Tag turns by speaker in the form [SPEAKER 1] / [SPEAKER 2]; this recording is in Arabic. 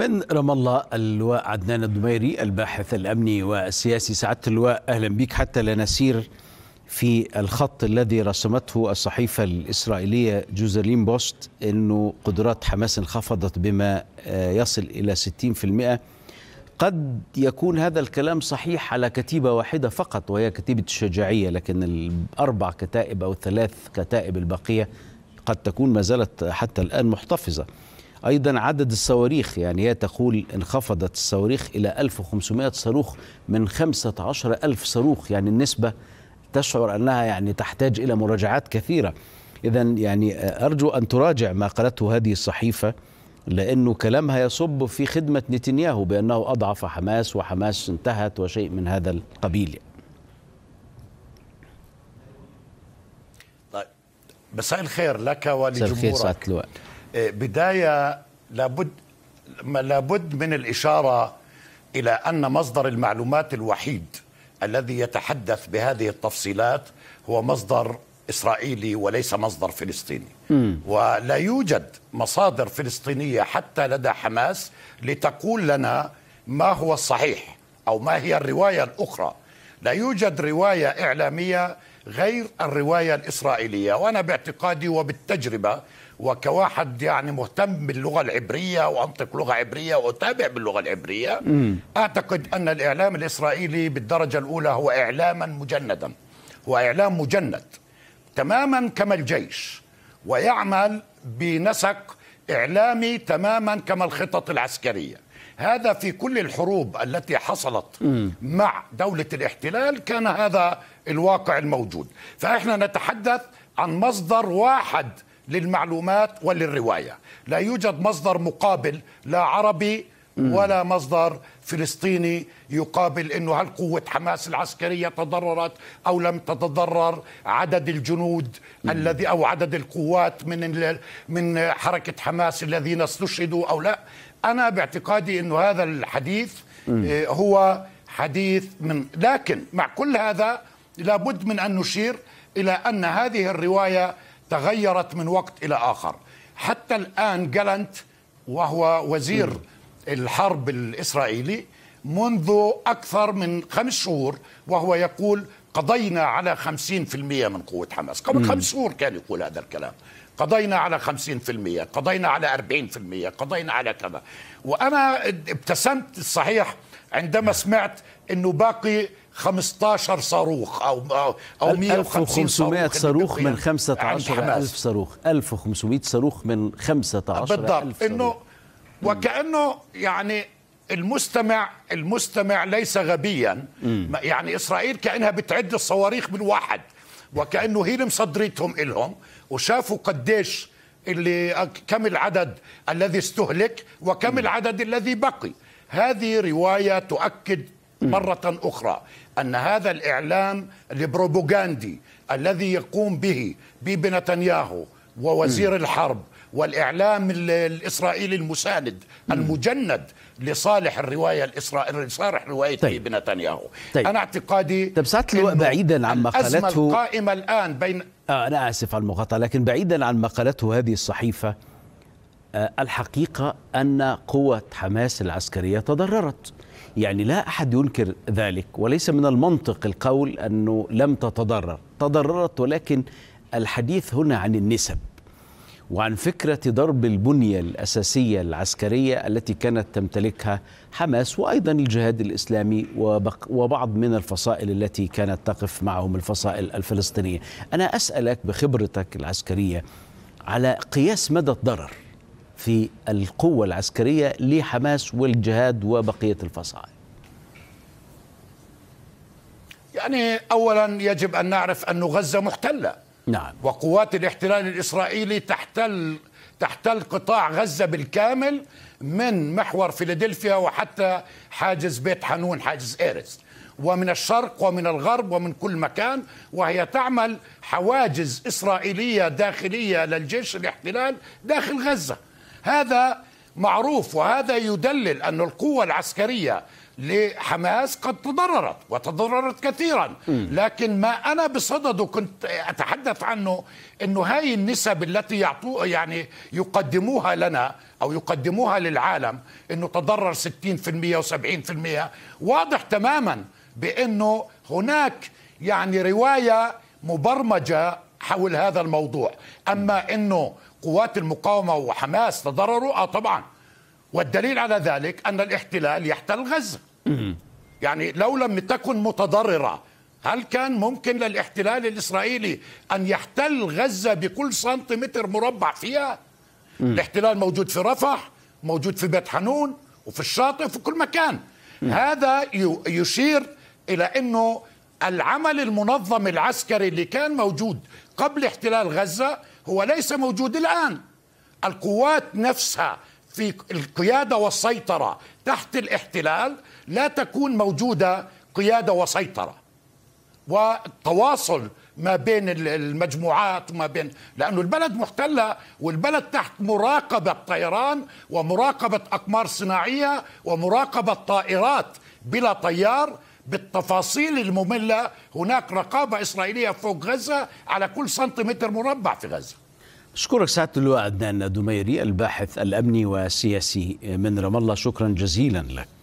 [SPEAKER 1] من رام الله اللواء عدنان الدميري الباحث الامني والسياسي سعاده اللواء اهلا بك حتى لا نسير في الخط الذي رسمته الصحيفه الاسرائيليه جوزرلين بوست انه قدرات حماس انخفضت بما آه، يصل الى 60% قد يكون هذا الكلام صحيح على كتيبة واحدة فقط وهي كتيبة الشجاعية لكن الأربع كتائب أو الثلاث كتائب الباقيه قد تكون ما زالت حتى الآن محتفظة أيضا عدد الصواريخ يعني هي تقول انخفضت الصواريخ إلى 1500 صاروخ من 15 ألف صاروخ يعني النسبة تشعر أنها يعني تحتاج إلى مراجعات كثيرة إذا يعني أرجو أن تراجع ما قالته هذه الصحيفة لأنه كلامها يصب في خدمة نتنياهو بأنه أضعف حماس وحماس انتهت وشيء من هذا القبيل
[SPEAKER 2] طيب مساء الخير لك ولجمهورك إيه، بدايه لابد لابد من الاشاره الى ان مصدر المعلومات الوحيد الذي يتحدث بهذه التفصيلات هو مصدر اسرائيلي وليس مصدر فلسطيني م. ولا يوجد مصادر فلسطينيه حتى لدى حماس لتقول لنا ما هو الصحيح او ما هي الروايه الاخرى لا يوجد روايه اعلاميه غير الروايه الاسرائيليه وانا باعتقادي وبالتجربه وكواحد يعني مهتم باللغه العبريه وانطق لغه عبريه واتابع باللغه العبريه م. اعتقد ان الاعلام الاسرائيلي بالدرجه الاولى هو اعلاما مجندا هو اعلام مجند تماما كما الجيش ويعمل بنسق اعلامي تماما كما الخطط العسكريه هذا في كل الحروب التي حصلت م. مع دوله الاحتلال كان هذا الواقع الموجود فاحنا نتحدث عن مصدر واحد للمعلومات وللرواية لا يوجد مصدر مقابل لا عربي ولا مصدر فلسطيني يقابل انه هل قوه حماس العسكريه تضررت او لم تتضرر عدد الجنود الذي او عدد القوات من من حركه حماس الذين استشهدوا او لا انا باعتقادي انه هذا الحديث آه، هو حديث من لكن مع كل هذا لابد من ان نشير الى ان هذه الروايه تغيرت من وقت إلى آخر حتى الآن جالنت وهو وزير الحرب الإسرائيلي منذ أكثر من خمس شهور وهو يقول قضينا على 50% من قوة حماس قبل خمس شهور كان يقول هذا الكلام قضينا على 50% قضينا على 40% قضينا على كذا وأنا ابتسمت الصحيح عندما سمعت انه باقي 15 صاروخ او او, 150 صاروخ, صاروخ من 15000
[SPEAKER 1] صاروخ 1500 صاروخ من 15000 بالضبط انه
[SPEAKER 2] وكانه يعني المستمع المستمع ليس غبيا م. يعني اسرائيل كانها بتعد الصواريخ بالواحد وكانه هي اللي مصدرتهم الهم وشافوا قديش اللي كم العدد الذي استهلك وكم م. العدد الذي بقي هذه رواية تؤكد مرة أخرى أن هذا الإعلام البروبوغاندي الذي يقوم به بيبي نتنياهو ووزير الحرب والإعلام الإسرائيلي المساند المجند لصالح الروايه الاسرائيليه لصالح روايه طيب. نتنياهو طيب. انا
[SPEAKER 1] اعتقادي طيب سأتلو بعيدا عن ما قالته القائمه
[SPEAKER 2] الان بين
[SPEAKER 1] آه انا اسف على المقاطعه لكن بعيدا عن ما قالته هذه الصحيفه آه، الحقيقة أن قوة حماس العسكرية تضررت يعني لا أحد ينكر ذلك وليس من المنطق القول أنه لم تتضرر تضررت ولكن الحديث هنا عن النسب وعن فكرة ضرب البنية الأساسية العسكرية التي كانت تمتلكها حماس وأيضا الجهاد الإسلامي وبعض من الفصائل التي كانت تقف معهم الفصائل الفلسطينية أنا أسألك بخبرتك العسكرية على قياس مدى الضرر في القوة العسكرية لحماس والجهاد وبقية الفصائل
[SPEAKER 2] يعني أولا يجب أن نعرف أن غزة محتلة نعم وقوات الاحتلال الإسرائيلي تحتل تحتل قطاع غزة بالكامل من محور فيلادلفيا وحتى حاجز بيت حنون حاجز إيرس ومن الشرق ومن الغرب ومن كل مكان وهي تعمل حواجز إسرائيلية داخلية للجيش الاحتلال داخل غزة هذا معروف وهذا يدلل أن القوة العسكرية لحماس قد تضررت وتضررت كثيرا لكن ما أنا بصدده كنت أتحدث عنه أنه هاي النسب التي يعطو يعني يقدموها لنا أو يقدموها للعالم أنه تضرر 60% و70% واضح تماما بأنه هناك يعني رواية مبرمجة حول هذا الموضوع أما أنه قوات المقاومة وحماس تضرروا آه طبعا والدليل على ذلك أن الاحتلال يحتل غزة يعني لو لم تكن متضررة هل كان ممكن للاحتلال الإسرائيلي أن يحتل غزة بكل سنتيمتر مربع فيها الاحتلال موجود في رفح موجود في بيت حنون وفي الشاطئ في كل مكان هذا يشير إلى أنه العمل المنظم العسكري اللي كان موجود قبل احتلال غزة هو ليس موجود الآن القوات نفسها في القيادة والسيطرة تحت الاحتلال لا تكون موجودة قيادة وسيطرة والتواصل ما بين المجموعات وما بين لأنه البلد محتلة والبلد تحت مراقبة طيران ومراقبة أقمار صناعية ومراقبة طائرات بلا طيار بالتفاصيل المملة هناك رقابة إسرائيلية فوق غزة على كل سنتيمتر مربع في غزة
[SPEAKER 1] أشكرك سعادة اللواء عدنان الدميري الباحث الأمني والسياسي من رام الله شكرا جزيلا لك